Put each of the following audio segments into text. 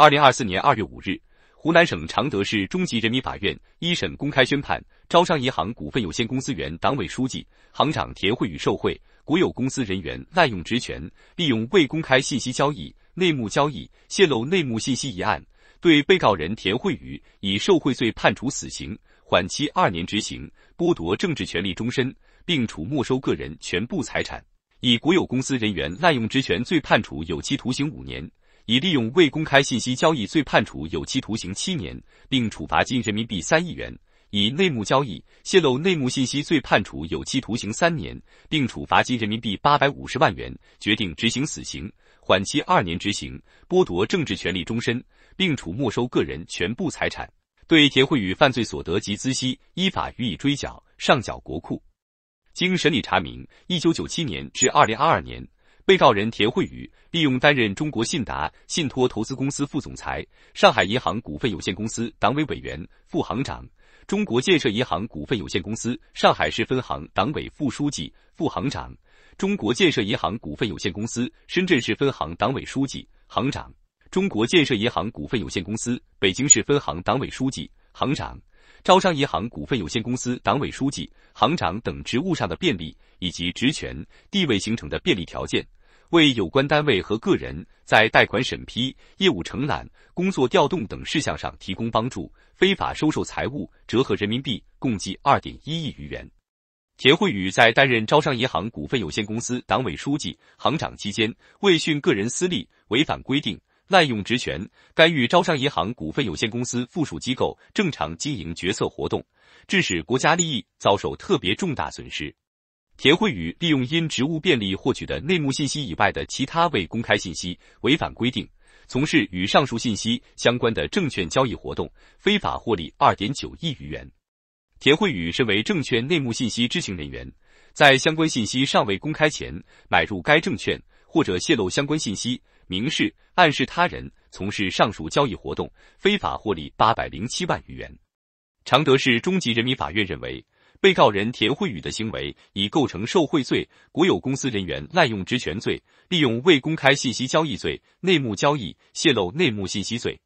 二零二四年二月五日，湖南省常德市中级人民法院一审公开宣判，招商银行股份有限公司原党委书记、行长田慧宇受贿、国有公司人员滥用职权、利用未公开信息交易、内幕交易、泄露内幕信息一案，对被告人田慧宇以受贿罪判处死刑，缓期二年执行，剥夺政治权利终身，并处没收个人全部财产；以国有公司人员滥用职权罪判处有期徒刑五年。以利用未公开信息交易罪判处有期徒刑七年，并处罚金人民币三亿元；以内幕交易、泄露内幕信息罪判处有期徒刑三年，并处罚金人民币八百五十万元，决定执行死刑，缓期二年执行，剥夺政治权利终身，并处没收个人全部财产。对田慧宇犯罪所得及孳息依法予以追缴，上缴国库。经审理查明，一九九七年至二零二二年。被告人田慧宇利用担任中国信达信托投资公司副总裁、上海银行股份有限公司党委委员、副行长、中国建设银行股份有限公司上海市分行党委副书记、副行长、中国建设银行股份有限公司深圳市分行党委书记、行长、中国建设银行股份有限公司北京市分行党委书记、行长、招商银行股份有限公司党委书记、行长等职务上的便利，以及职权地位形成的便利条件。为有关单位和个人在贷款审批、业务承揽、工作调动等事项上提供帮助，非法收受财物折合人民币共计二点一亿余元。田慧宇在担任招商银行股份有限公司党委书记、行长期间，为徇个人私利，违反规定，滥用职权，干预招商银行股份有限公司附属机构正常经营决策活动，致使国家利益遭受特别重大损失。田慧宇利用因职务便利获取的内幕信息以外的其他未公开信息，违反规定从事与上述信息相关的证券交易活动，非法获利二点九亿余元。田慧宇身为证券内幕信息知情人员，在相关信息尚未公开前买入该证券，或者泄露相关信息，明示、暗示他人从事上述交易活动，非法获利八百零七万余元。常德市中级人民法院认为。被告人田慧宇的行为已构成受贿罪、国有公司人员滥用职权罪、利用未公开信息交易罪、内幕交易、泄露内幕信息罪。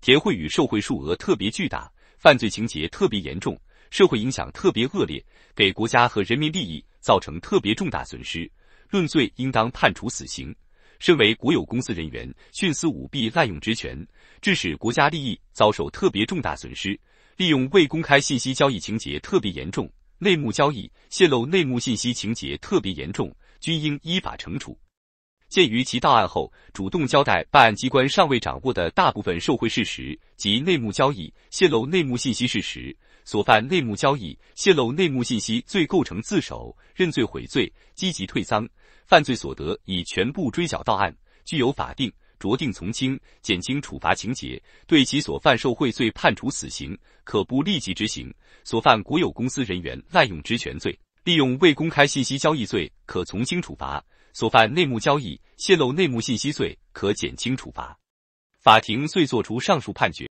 田慧宇受贿数额特别巨大，犯罪情节特别严重，社会影响特别恶劣，给国家和人民利益造成特别重大损失。论罪，应当判处死刑。身为国有公司人员，徇私舞弊、滥用职权，致使国家利益遭受特别重大损失。利用未公开信息交易情节特别严重，内幕交易、泄露内幕信息情节特别严重，均应依法惩处。鉴于其到案后主动交代办案机关尚未掌握的大部分受贿事实及内幕交易、泄露内幕信息事实，所犯内幕交易、泄露内幕信息罪构成自首、认罪悔罪、积极退赃，犯罪所得已全部追缴到案，具有法定。酌定从轻，减轻处罚情节，对其所犯受贿罪判处死刑，可不立即执行；所犯国有公司人员滥用职权罪、利用未公开信息交易罪，可从轻处罚；所犯内幕交易、泄露内幕信息罪，可减轻处罚。法庭遂作出上述判决。